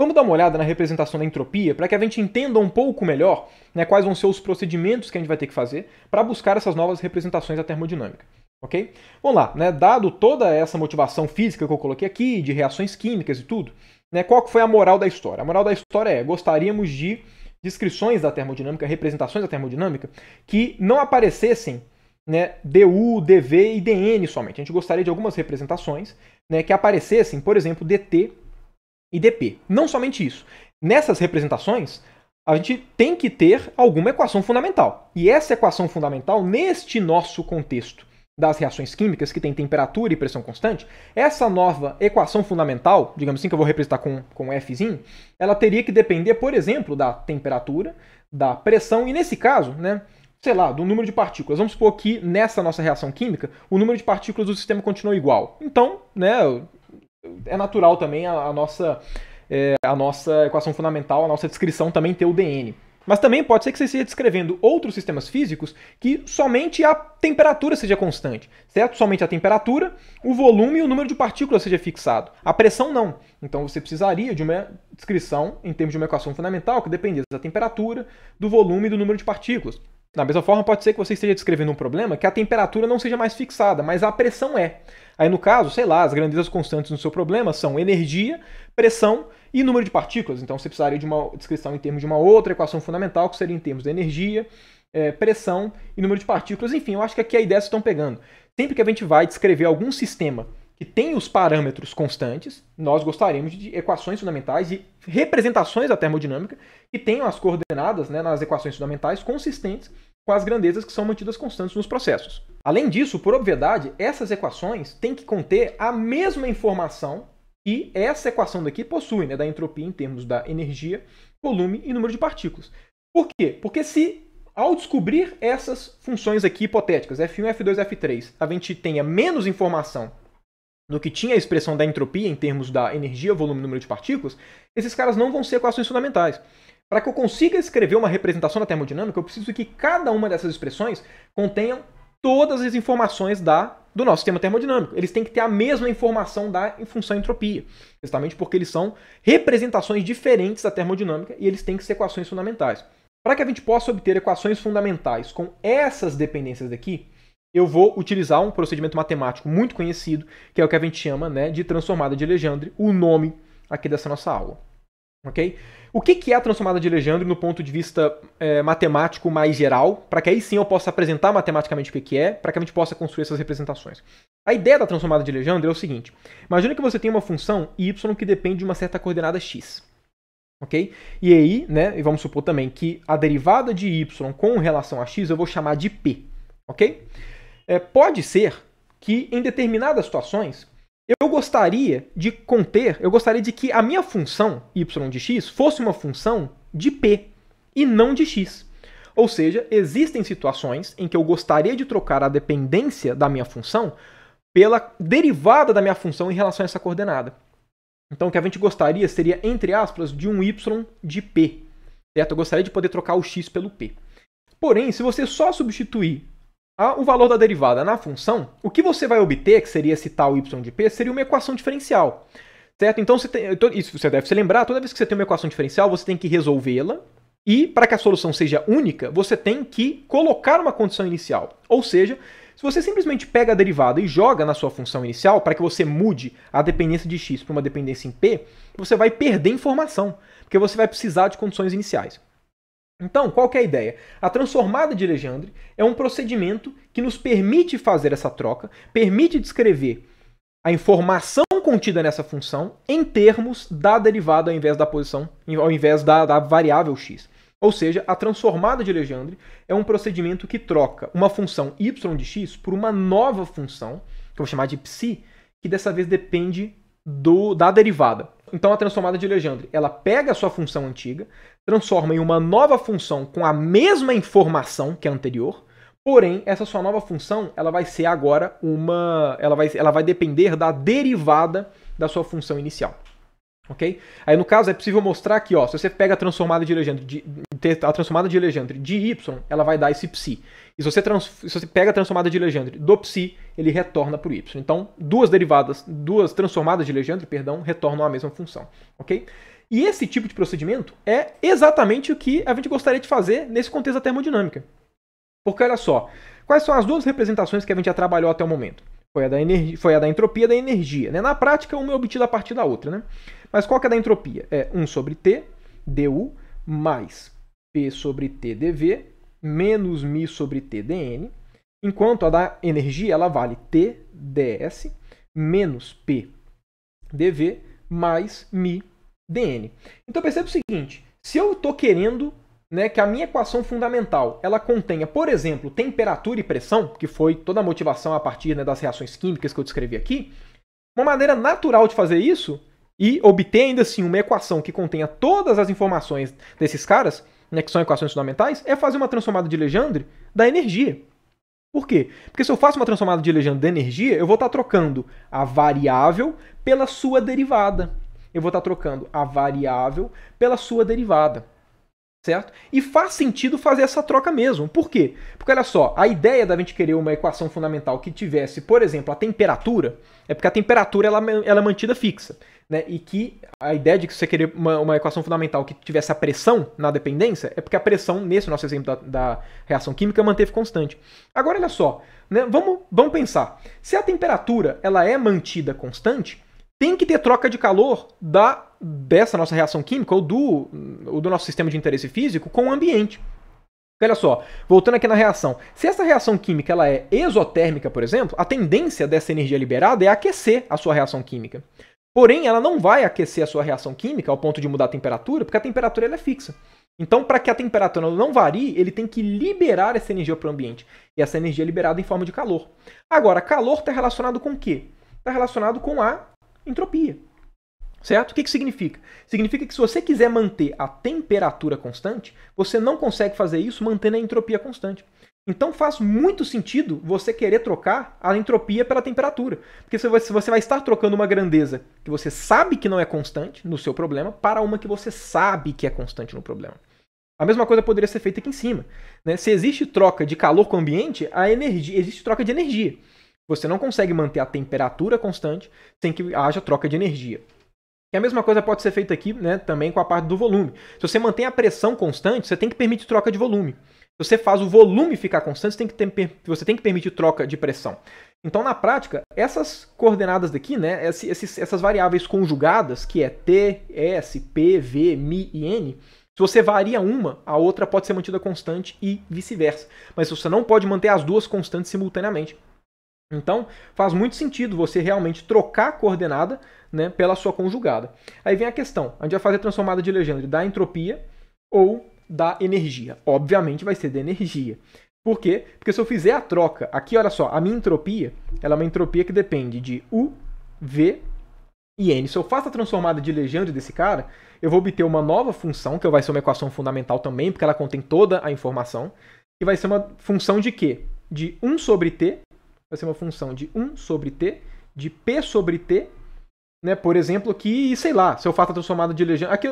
Vamos dar uma olhada na representação da entropia para que a gente entenda um pouco melhor né, quais vão ser os procedimentos que a gente vai ter que fazer para buscar essas novas representações da termodinâmica. Ok? Vamos lá, né? Dado toda essa motivação física que eu coloquei aqui, de reações químicas e tudo, né, qual foi a moral da história? A moral da história é: gostaríamos de descrições da termodinâmica, representações da termodinâmica, que não aparecessem né, du, dv e dn somente. A gente gostaria de algumas representações né, que aparecessem, por exemplo, dt e dp. Não somente isso. Nessas representações, a gente tem que ter alguma equação fundamental. E essa equação fundamental, neste nosso contexto das reações químicas, que tem temperatura e pressão constante, essa nova equação fundamental, digamos assim, que eu vou representar com, com Fzinho, ela teria que depender, por exemplo, da temperatura, da pressão, e nesse caso, né, sei lá, do número de partículas. Vamos supor que nessa nossa reação química, o número de partículas do sistema continua igual. Então, né, é natural também a, a nossa, é, a nossa equação fundamental, a nossa descrição também ter o DN. Mas também pode ser que você esteja descrevendo outros sistemas físicos que somente a temperatura seja constante, certo? Somente a temperatura, o volume e o número de partículas seja fixado. A pressão não. Então você precisaria de uma descrição em termos de uma equação fundamental que dependesse da temperatura, do volume e do número de partículas. Da mesma forma, pode ser que você esteja descrevendo um problema que a temperatura não seja mais fixada, mas a pressão é. Aí no caso, sei lá, as grandezas constantes no seu problema são energia, pressão e número de partículas. Então você precisaria de uma descrição em termos de uma outra equação fundamental, que seria em termos de energia, é, pressão e número de partículas. Enfim, eu acho que aqui a ideia vocês estão pegando. Sempre que a gente vai descrever algum sistema que tem os parâmetros constantes, nós gostaríamos de equações fundamentais e representações da termodinâmica que tenham as coordenadas né, nas equações fundamentais consistentes com as grandezas que são mantidas constantes nos processos. Além disso, por obviedade, essas equações têm que conter a mesma informação que essa equação daqui possui, né, da entropia em termos da energia, volume e número de partículas. Por quê? Porque se ao descobrir essas funções aqui hipotéticas, F1, F2, F3, a gente tenha menos informação do que tinha a expressão da entropia em termos da energia, volume e número de partículas, esses caras não vão ser equações fundamentais. Para que eu consiga escrever uma representação da termodinâmica, eu preciso que cada uma dessas expressões contenham todas as informações da, do nosso sistema termodinâmico. Eles têm que ter a mesma informação da função entropia, justamente porque eles são representações diferentes da termodinâmica e eles têm que ser equações fundamentais. Para que a gente possa obter equações fundamentais com essas dependências daqui, eu vou utilizar um procedimento matemático muito conhecido, que é o que a gente chama né, de transformada de Legendre, o nome aqui dessa nossa aula. ok? O que, que é a transformada de Legendre no ponto de vista é, matemático mais geral, para que aí sim eu possa apresentar matematicamente o que, que é, para que a gente possa construir essas representações. A ideia da transformada de Legendre é o seguinte: imagina que você tem uma função y que depende de uma certa coordenada x. Ok? E aí, né, e vamos supor também que a derivada de y com relação a x eu vou chamar de p. Ok? É, pode ser que em determinadas situações eu gostaria de conter, eu gostaria de que a minha função y de x fosse uma função de p e não de x. Ou seja, existem situações em que eu gostaria de trocar a dependência da minha função pela derivada da minha função em relação a essa coordenada. Então, o que a gente gostaria seria, entre aspas, de um y de p. Certo? Eu gostaria de poder trocar o x pelo p. Porém, se você só substituir ah, o valor da derivada na função, o que você vai obter, que seria esse tal y de p, seria uma equação diferencial. Certo? Então, você tem, isso você deve se lembrar, toda vez que você tem uma equação diferencial, você tem que resolvê-la, e para que a solução seja única, você tem que colocar uma condição inicial. Ou seja, se você simplesmente pega a derivada e joga na sua função inicial, para que você mude a dependência de x para uma dependência em p, você vai perder informação, porque você vai precisar de condições iniciais. Então, qual é a ideia? A transformada de Legendre é um procedimento que nos permite fazer essa troca, permite descrever a informação contida nessa função em termos da derivada ao invés da posição, ao invés da, da variável x. Ou seja, a transformada de Legendre é um procedimento que troca uma função y de x por uma nova função, que eu vou chamar de psi, que dessa vez depende do, da derivada. Então a transformada de Legendre, ela pega a sua função antiga, transforma em uma nova função com a mesma informação que a anterior, porém essa sua nova função, ela vai ser agora uma, ela vai, ela vai depender da derivada da sua função inicial. Ok? Aí no caso é possível mostrar que, ó, se você pega a transformada de Legendre de, a transformada de Legendre de y, ela vai dar esse psi. E se você, trans, se você pega a transformada de Legendre do psi, ele retorna para o y. Então, duas derivadas, duas transformadas de Legendre, perdão, retornam a mesma função, ok? E esse tipo de procedimento é exatamente o que a gente gostaria de fazer nesse contexto da termodinâmica. Porque olha só, quais são as duas representações que a gente já trabalhou até o momento? Foi a da, energia, foi a da entropia da energia. Né? Na prática, uma é obtida a partir da outra, né? Mas qual que é da entropia? É 1 sobre T, du, mais P sobre T, dv, menos Mi sobre T, dn, enquanto a da energia ela vale T, ds, menos P, dv, mais Mi, dn. Então perceba o seguinte, se eu estou querendo né, que a minha equação fundamental ela contenha, por exemplo, temperatura e pressão, que foi toda a motivação a partir né, das reações químicas que eu descrevi aqui, uma maneira natural de fazer isso e obter ainda assim uma equação que contenha todas as informações desses caras, né, que são equações fundamentais, é fazer uma transformada de Legendre da energia. Por quê? Porque se eu faço uma transformada de Legendre da energia, eu vou estar tá trocando a variável pela sua derivada. Eu vou estar tá trocando a variável pela sua derivada. Certo? E faz sentido fazer essa troca mesmo. Por quê? Porque olha só, a ideia da gente querer uma equação fundamental que tivesse, por exemplo, a temperatura, é porque a temperatura ela, é, ela é mantida fixa né? E que a ideia de que você querer uma, uma equação fundamental que tivesse a pressão na dependência é porque a pressão, nesse nosso exemplo da, da reação química, manteve constante. Agora, olha só, né? vamos, vamos pensar. Se a temperatura ela é mantida constante, tem que ter troca de calor da dessa nossa reação química ou do, ou do nosso sistema de interesse físico com o ambiente. Olha só, voltando aqui na reação. Se essa reação química ela é exotérmica, por exemplo, a tendência dessa energia liberada é aquecer a sua reação química. Porém, ela não vai aquecer a sua reação química ao ponto de mudar a temperatura, porque a temperatura ela é fixa. Então, para que a temperatura não varie, ele tem que liberar essa energia para o ambiente. E essa energia é liberada em forma de calor. Agora, calor está relacionado com o quê? Está relacionado com a entropia. Certo? O que, que significa? Significa que se você quiser manter a temperatura constante, você não consegue fazer isso mantendo a entropia constante. Então faz muito sentido você querer trocar a entropia pela temperatura. Porque você vai estar trocando uma grandeza que você sabe que não é constante no seu problema para uma que você sabe que é constante no problema. A mesma coisa poderia ser feita aqui em cima. Né? Se existe troca de calor com o ambiente, a energia, existe troca de energia. Você não consegue manter a temperatura constante sem que haja troca de energia. E a mesma coisa pode ser feita aqui né, também com a parte do volume. Se você mantém a pressão constante, você tem que permitir troca de volume. Se você faz o volume ficar constante, você tem que, ter, você tem que permitir troca de pressão. Então, na prática, essas coordenadas daqui, né, esses, essas variáveis conjugadas, que é T, S, P, V, Mi e N, se você varia uma, a outra pode ser mantida constante e vice-versa. Mas você não pode manter as duas constantes simultaneamente. Então, faz muito sentido você realmente trocar a coordenada né, pela sua conjugada. Aí vem a questão: a gente vai fazer a transformada de Legendre da entropia ou da energia. Obviamente vai ser da energia. Por quê? Porque se eu fizer a troca, aqui olha só, a minha entropia, ela é uma entropia que depende de U, V e N. Se eu faço a transformada de Legendre desse cara, eu vou obter uma nova função, que vai ser uma equação fundamental também, porque ela contém toda a informação, que vai ser uma função de quê? De 1 sobre T, vai ser uma função de 1 sobre T, de P sobre T né? Por exemplo, que, sei lá, se eu faço a transformada de legenda, Aqui,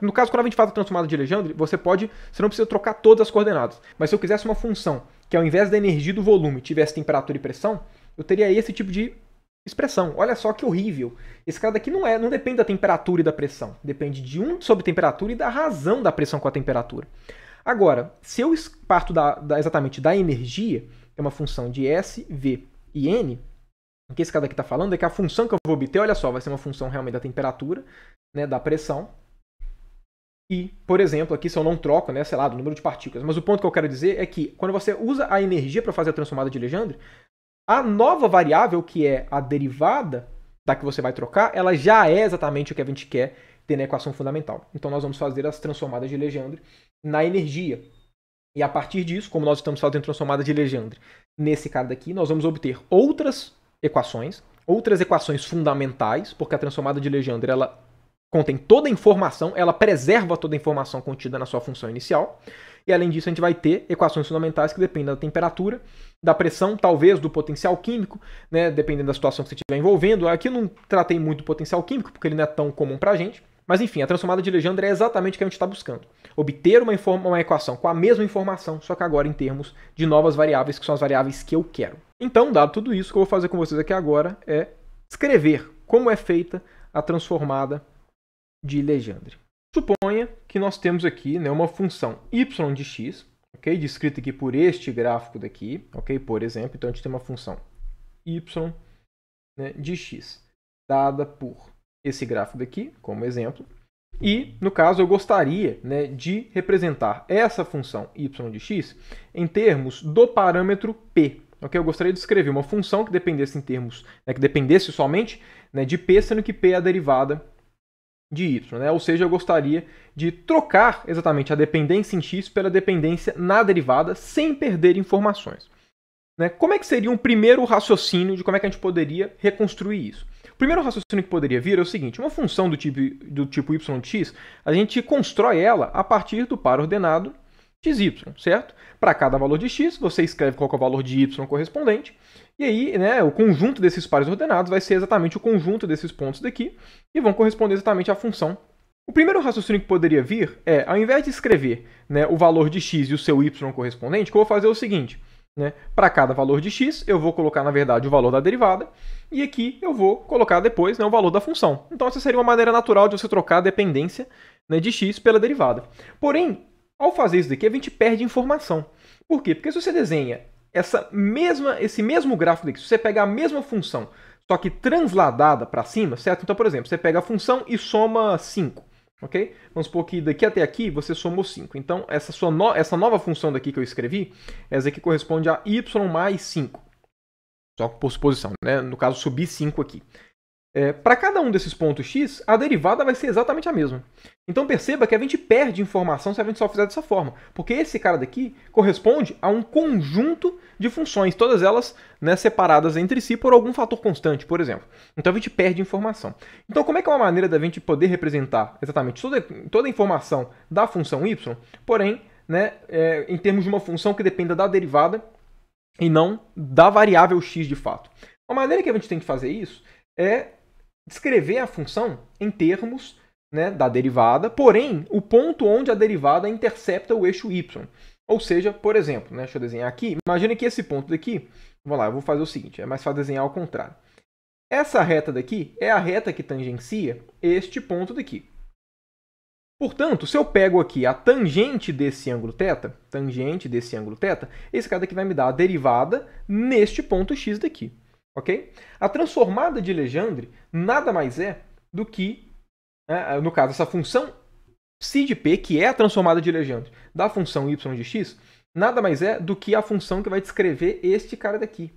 no caso, quando a gente faz a transformada de legenda você pode. Você não precisa trocar todas as coordenadas. Mas se eu quisesse uma função que, ao invés da energia do volume, tivesse temperatura e pressão, eu teria esse tipo de expressão. Olha só que horrível. Esse cara daqui não, é, não depende da temperatura e da pressão. Depende de 1 um sobre temperatura e da razão da pressão com a temperatura. Agora, se eu parto da, da, exatamente da energia, é uma função de S, V e N, o que esse cara aqui está falando é que a função que eu vou obter, olha só, vai ser uma função realmente da temperatura, né, da pressão. E, por exemplo, aqui se eu não troco, né, sei lá, do número de partículas. Mas o ponto que eu quero dizer é que quando você usa a energia para fazer a transformada de Legendre, a nova variável, que é a derivada da que você vai trocar, ela já é exatamente o que a gente quer ter na equação fundamental. Então nós vamos fazer as transformadas de Legendre na energia. E a partir disso, como nós estamos fazendo transformada de Legendre nesse cara daqui, nós vamos obter outras equações, outras equações fundamentais, porque a transformada de Legendre ela contém toda a informação, ela preserva toda a informação contida na sua função inicial. E além disso, a gente vai ter equações fundamentais que dependem da temperatura, da pressão, talvez do potencial químico, né, dependendo da situação que você estiver envolvendo. Aqui eu não tratei muito do potencial químico, porque ele não é tão comum para a gente. Mas enfim, a transformada de Legendre é exatamente o que a gente está buscando. Obter uma, uma equação com a mesma informação, só que agora em termos de novas variáveis, que são as variáveis que eu quero. Então, dado tudo isso, o que eu vou fazer com vocês aqui agora é escrever como é feita a transformada de Legendre. Suponha que nós temos aqui né, uma função y de x, ok? Descrita aqui por este gráfico daqui, ok? Por exemplo, então a gente tem uma função y né, de x dada por esse gráfico daqui como exemplo. E, no caso, eu gostaria né, de representar essa função y de x em termos do parâmetro p. Okay? Eu gostaria de escrever uma função que dependesse em termos, né, que dependesse somente né, de p, sendo que p é a derivada de y. Né? Ou seja, eu gostaria de trocar exatamente a dependência em x pela dependência na derivada sem perder informações. Né? Como é que seria um primeiro raciocínio de como é que a gente poderia reconstruir isso? primeiro raciocínio que poderia vir é o seguinte: uma função do tipo, do tipo y de x, a gente constrói ela a partir do par ordenado xy, certo? Para cada valor de x, você escreve qual é o valor de y correspondente, e aí né, o conjunto desses pares ordenados vai ser exatamente o conjunto desses pontos daqui, e vão corresponder exatamente à função o primeiro raciocínio que poderia vir é, ao invés de escrever né, o valor de x e o seu y correspondente, que eu vou fazer é o seguinte. Né? Para cada valor de x, eu vou colocar, na verdade, o valor da derivada, e aqui eu vou colocar depois né, o valor da função. Então, essa seria uma maneira natural de você trocar a dependência né, de x pela derivada. Porém, ao fazer isso daqui, a gente perde informação. Por quê? Porque se você desenha essa mesma, esse mesmo gráfico daqui, se você pegar a mesma função, só que transladada para cima, certo? Então, por exemplo, você pega a função e soma 5 ok? Vamos supor que daqui até aqui você somou 5. Então, essa, sua no... essa nova função daqui que eu escrevi, essa aqui corresponde a y mais 5. Só por suposição, né? No caso, subir 5 aqui. É, para cada um desses pontos x, a derivada vai ser exatamente a mesma. Então perceba que a gente perde informação se a gente só fizer dessa forma, porque esse cara daqui corresponde a um conjunto de funções, todas elas né, separadas entre si por algum fator constante, por exemplo. Então a gente perde informação. Então como é que é uma maneira da gente poder representar exatamente toda, toda a informação da função y, porém né, é, em termos de uma função que dependa da derivada e não da variável x de fato? Uma maneira que a gente tem que fazer isso é descrever a função em termos né, da derivada, porém o ponto onde a derivada intercepta o eixo y. Ou seja, por exemplo, né, deixa eu desenhar aqui. Imagina que esse ponto daqui, vou lá, eu vou fazer o seguinte, é mais fácil desenhar ao contrário. Essa reta daqui é a reta que tangencia este ponto daqui. Portanto, se eu pego aqui a tangente desse ângulo θ, tangente desse ângulo teta, esse cara aqui vai me dar a derivada neste ponto x daqui. Ok? A transformada de Legendre nada mais é do que, né, no caso, essa função psi de p, que é a transformada de Legendre da função y de x, nada mais é do que a função que vai descrever este cara daqui.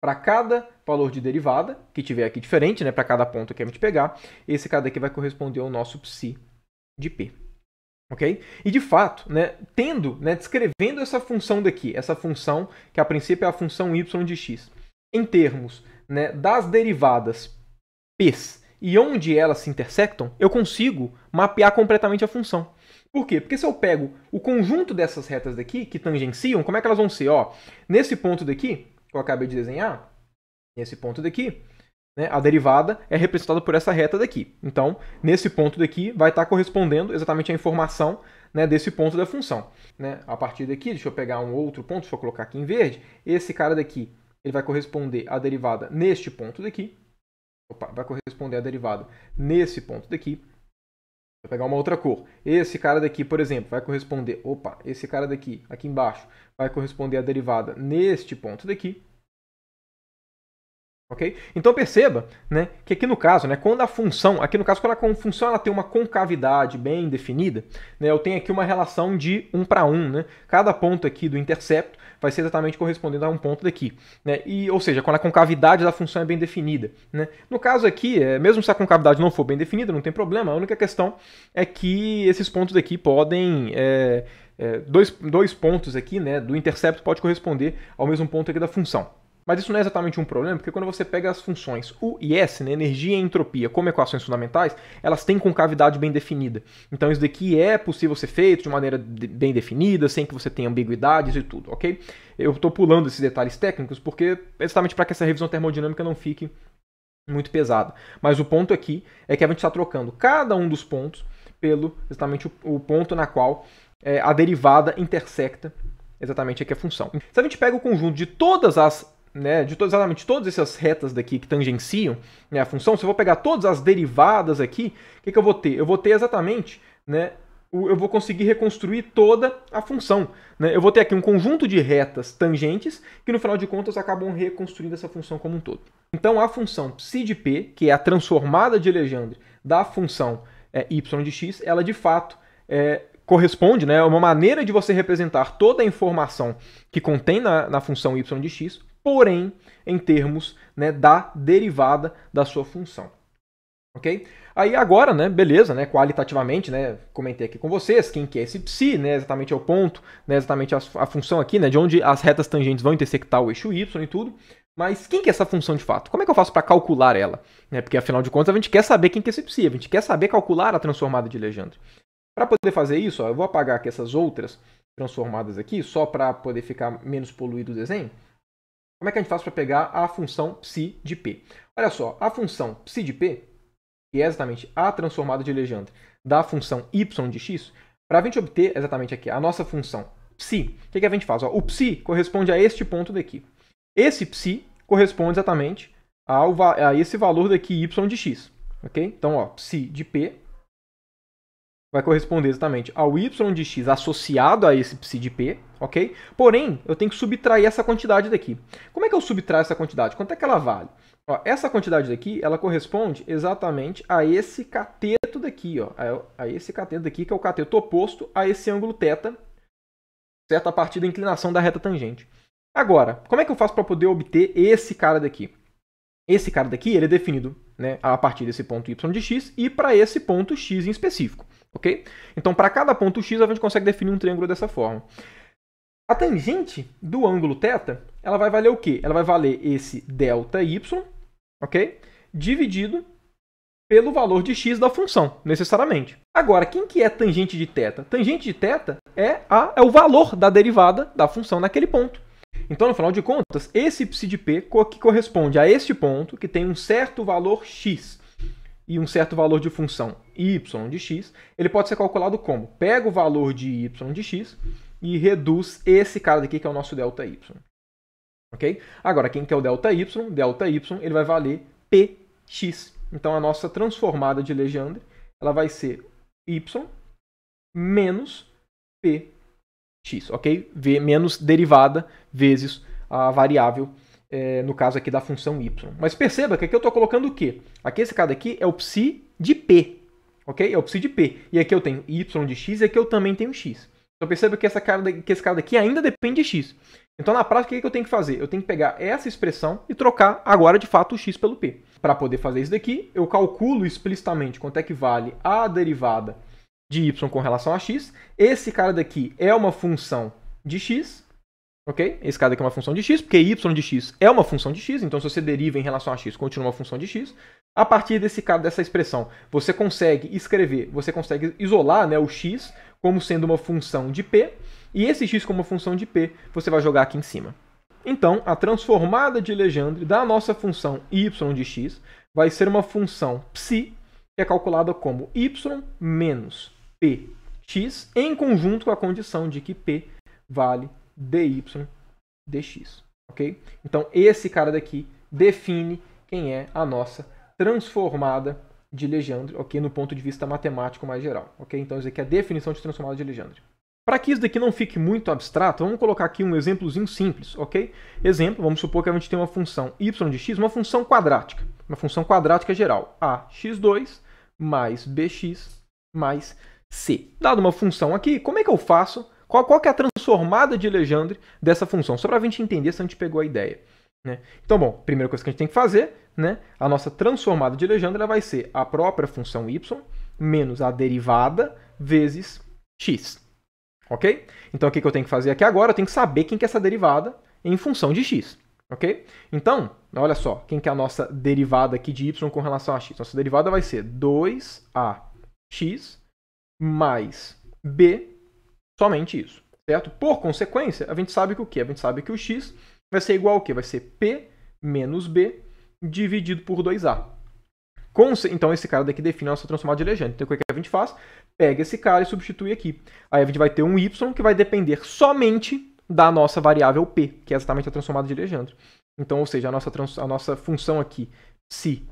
Para cada valor de derivada, que tiver aqui diferente, né, para cada ponto que a gente pegar, esse cara daqui vai corresponder ao nosso psi de p. Okay? E de fato, né, tendo, né, descrevendo essa função daqui, essa função que a princípio é a função y de x, em termos né, das derivadas p e onde elas se intersectam, eu consigo mapear completamente a função. Por quê? Porque se eu pego o conjunto dessas retas daqui, que tangenciam, como é que elas vão ser? Ó, nesse ponto daqui, que eu acabei de desenhar, nesse ponto daqui, né, a derivada é representada por essa reta daqui. Então, nesse ponto daqui, vai estar correspondendo exatamente a informação né, desse ponto da função. Né? A partir daqui, deixa eu pegar um outro ponto, deixa eu colocar aqui em verde, esse cara daqui ele vai corresponder à derivada neste ponto daqui. Opa, vai corresponder à derivada nesse ponto daqui. Vou pegar uma outra cor. Esse cara daqui, por exemplo, vai corresponder... Opa, esse cara daqui, aqui embaixo, vai corresponder à derivada neste ponto daqui. ok Então perceba né, que aqui no caso, né, quando a função, aqui no caso, quando a função ela tem uma concavidade bem definida, né, eu tenho aqui uma relação de 1 para 1. Né? Cada ponto aqui do intercepto vai ser exatamente correspondendo a um ponto daqui. Né? E, ou seja, quando a concavidade da função é bem definida. Né? No caso aqui, é, mesmo se a concavidade não for bem definida, não tem problema. A única questão é que esses pontos daqui podem. É, é, dois, dois pontos aqui né, do intercepto pode corresponder ao mesmo ponto aqui da função. Mas isso não é exatamente um problema, porque quando você pega as funções U e S, né, energia e entropia, como equações fundamentais, elas têm concavidade bem definida. Então isso daqui é possível ser feito de maneira de, bem definida, sem que você tenha ambiguidades e tudo, ok? Eu estou pulando esses detalhes técnicos porque exatamente para que essa revisão termodinâmica não fique muito pesada. Mas o ponto aqui é que a gente está trocando cada um dos pontos pelo exatamente o, o ponto na qual é, a derivada intersecta exatamente aqui a função. Se a gente pega o conjunto de todas as né, de exatamente todas essas retas daqui que tangenciam né, a função, se eu vou pegar todas as derivadas aqui, o que, que eu vou ter? Eu vou ter exatamente, né, eu vou conseguir reconstruir toda a função. Né? Eu vou ter aqui um conjunto de retas tangentes que, no final de contas, acabam reconstruindo essa função como um todo. Então, a função psi de p, que é a transformada de Legendre da função é, y de x, ela de fato é, corresponde, né, é uma maneira de você representar toda a informação que contém na, na função y de x porém em termos né, da derivada da sua função. Ok? Aí agora, né, beleza, né, qualitativamente, né, comentei aqui com vocês quem que é esse psi, né, exatamente é o ponto, né, exatamente a, a função aqui, né, de onde as retas tangentes vão intersectar o eixo y e tudo. Mas quem que é essa função de fato? Como é que eu faço para calcular ela? Né, porque afinal de contas a gente quer saber quem que é esse psi, a gente quer saber calcular a transformada de Legendre. Para poder fazer isso, ó, eu vou apagar aqui essas outras transformadas aqui, só para poder ficar menos poluído o desenho. Como é que a gente faz para pegar a função psi de P? Olha só, a função psi de P, que é exatamente a transformada de Legendre da função y de x, para a gente obter exatamente aqui a nossa função psi, o que, que a gente faz? Ó, o psi corresponde a este ponto daqui. Esse psi corresponde exatamente ao, a esse valor daqui y de x. ok? Então, ψ psi de P vai corresponder exatamente ao y de x associado a esse ψ de p, ok? Porém, eu tenho que subtrair essa quantidade daqui. Como é que eu subtraio essa quantidade? Quanto é que ela vale? Ó, essa quantidade daqui, ela corresponde exatamente a esse cateto daqui, ó, a, esse cateto daqui, que é o cateto oposto a esse ângulo θ, certo? A partir da inclinação da reta tangente. Agora, como é que eu faço para poder obter esse cara daqui? Esse cara daqui, ele é definido né, a partir desse ponto y de x e para esse ponto x em específico ok? Então, para cada ponto x, a gente consegue definir um triângulo dessa forma. A tangente do ângulo θ, ela vai valer o quê? Ela vai valer esse ΔY, ok? Dividido pelo valor de x da função, necessariamente. Agora, quem que é tangente de θ? Tangente de θ é, a, é o valor da derivada da função naquele ponto. Então, no final de contas, esse psi de p que corresponde a este ponto, que tem um certo valor x e um certo valor de função y de x, ele pode ser calculado como pega o valor de y de x e reduz esse cara daqui que é o nosso delta y. OK? Agora, quem quer o delta y, delta y, ele vai valer px. Então a nossa transformada de Legendre, ela vai ser y menos px, OK? V menos derivada vezes a variável é, no caso aqui da função y. Mas perceba que aqui eu estou colocando o quê? Aqui esse cara aqui é o psi de p, ok? É o psi de p. E aqui eu tenho y de x e aqui eu também tenho x. Então perceba que, essa cara, daqui, que esse cara aqui ainda depende de x. Então na prática o que eu tenho que fazer? Eu tenho que pegar essa expressão e trocar agora de fato o x pelo p. Para poder fazer isso daqui, eu calculo explicitamente quanto é que vale a derivada de y com relação a x. Esse cara daqui é uma função de x, Ok? Esse cara aqui é uma função de x, porque y de x é uma função de x, então se você deriva em relação a x, continua uma função de x. A partir desse caso dessa expressão, você consegue escrever, você consegue isolar né, o x como sendo uma função de p, e esse x como uma função de p você vai jogar aqui em cima. Então, a transformada de Legendre da nossa função y de x vai ser uma função psi, que é calculada como y menos px, em conjunto com a condição de que p vale dy dx, ok? Então esse cara daqui define quem é a nossa transformada de Legendre, ok? No ponto de vista matemático mais geral, ok? Então isso aqui é a definição de transformada de Legendre. Para que isso daqui não fique muito abstrato, vamos colocar aqui um exemplozinho simples, ok? Exemplo, vamos supor que a gente tem uma função y de x, uma função quadrática, uma função quadrática geral, ax2 mais bx mais c. Dado uma função aqui, como é que eu faço qual, qual que é a transformada de Legendre dessa função? Só para a gente entender se a gente pegou a ideia. Né? Então, bom, primeira coisa que a gente tem que fazer, né? a nossa transformada de Legendre vai ser a própria função y menos a derivada vezes x. Ok? Então, o que, que eu tenho que fazer aqui agora? Eu tenho que saber quem que é essa derivada em função de x. Ok? Então, olha só, quem que é a nossa derivada aqui de y com relação a x? Nossa derivada vai ser 2ax mais b Somente isso, certo? Por consequência, a gente sabe que o quê? A gente sabe que o x vai ser igual ao quê? Vai ser p menos b dividido por 2a. Então, esse cara daqui define a nossa transformada de Legendre. Então, o é que a gente faz? Pega esse cara e substitui aqui. Aí a gente vai ter um y que vai depender somente da nossa variável p, que é exatamente a transformada de Legendre. Então, ou seja, a nossa, a nossa função aqui, psi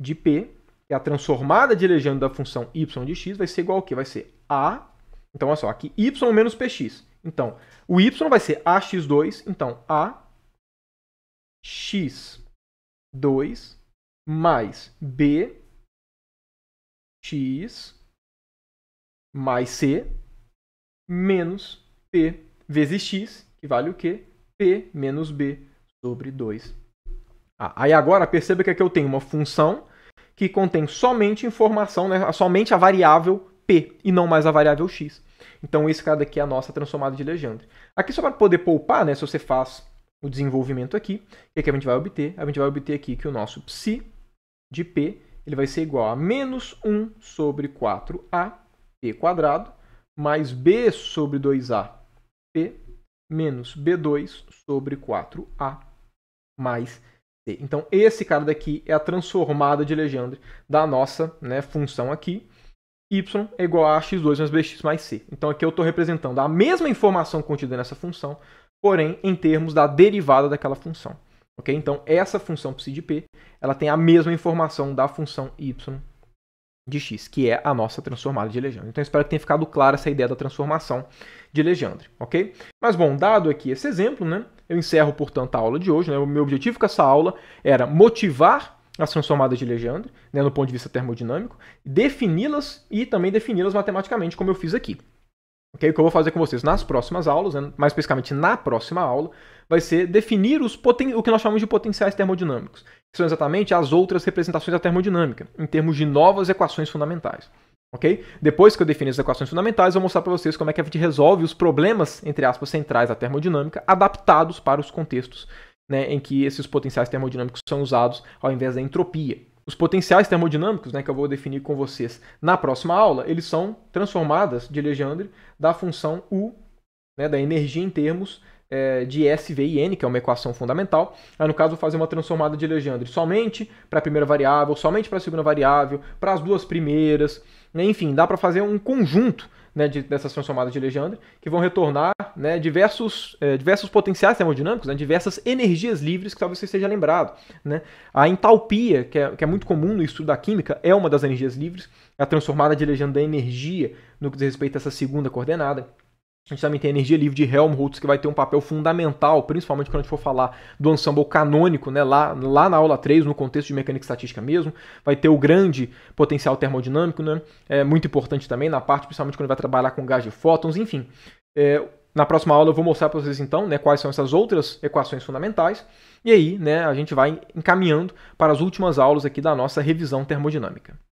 de p, que é a transformada de Legendre da função y de x, vai ser igual ao quê? Vai ser a então, olha só, aqui y menos px. Então, o y vai ser ax2, então a x2 mais b x mais c menos p vezes x, que vale o quê? p menos b sobre 2. Ah, aí agora perceba que aqui eu tenho uma função que contém somente informação, né, somente a variável P e não mais a variável x. Então esse cara daqui é a nossa transformada de Legendre. Aqui só para poder poupar, né, se você faz o desenvolvimento aqui, o é que a gente vai obter? A gente vai obter aqui que o nosso psi de P ele vai ser igual a menos 1 sobre 4a p quadrado mais b sobre 2a p menos b2 sobre 4a mais c. Então esse cara daqui é a transformada de Legendre da nossa né, função aqui y é igual a x2 mais bx mais c. Então aqui eu estou representando a mesma informação contida nessa função, porém em termos da derivada daquela função. Ok? Então essa função psi de p ela tem a mesma informação da função y de x, que é a nossa transformada de Legendre. Então espero que tenha ficado clara essa ideia da transformação de Legendre, ok? Mas bom, dado aqui esse exemplo, né, eu encerro portanto a aula de hoje. Né, o meu objetivo com essa aula era motivar as transformadas de Legendre, né, no ponto de vista termodinâmico, defini-las e também defini-las matematicamente, como eu fiz aqui. Okay? O que eu vou fazer com vocês nas próximas aulas, né, mais especificamente na próxima aula, vai ser definir os poten o que nós chamamos de potenciais termodinâmicos, que são exatamente as outras representações da termodinâmica, em termos de novas equações fundamentais. Okay? Depois que eu definir as equações fundamentais, eu vou mostrar para vocês como é que a gente resolve os problemas, entre aspas, centrais da termodinâmica, adaptados para os contextos né, em que esses potenciais termodinâmicos são usados ao invés da entropia. Os potenciais termodinâmicos, né, que eu vou definir com vocês na próxima aula, eles são transformadas de Legendre da função U, né, da energia em termos é, de S, V e N, que é uma equação fundamental. Aí, no caso, vou fazer uma transformada de Legendre somente para a primeira variável, somente para a segunda variável, para as duas primeiras. Né? Enfim, dá para fazer um conjunto né, de, dessas transformadas de Legendre, que vão retornar né, diversos, eh, diversos potenciais termodinâmicos, né, diversas energias livres que talvez você esteja lembrado. Né? A entalpia, que é, que é muito comum no estudo da química, é uma das energias livres, a transformada de Legendre da é energia no que diz respeito a essa segunda coordenada. A gente também tem a energia livre de Helmholtz, que vai ter um papel fundamental, principalmente quando a gente for falar do ensemble canônico, né, lá, lá na aula 3, no contexto de mecânica estatística mesmo. Vai ter o grande potencial termodinâmico, né, é muito importante também na parte, principalmente quando vai trabalhar com gás de fótons, enfim. É, na próxima aula eu vou mostrar para vocês então né, quais são essas outras equações fundamentais. E aí né, a gente vai encaminhando para as últimas aulas aqui da nossa revisão termodinâmica.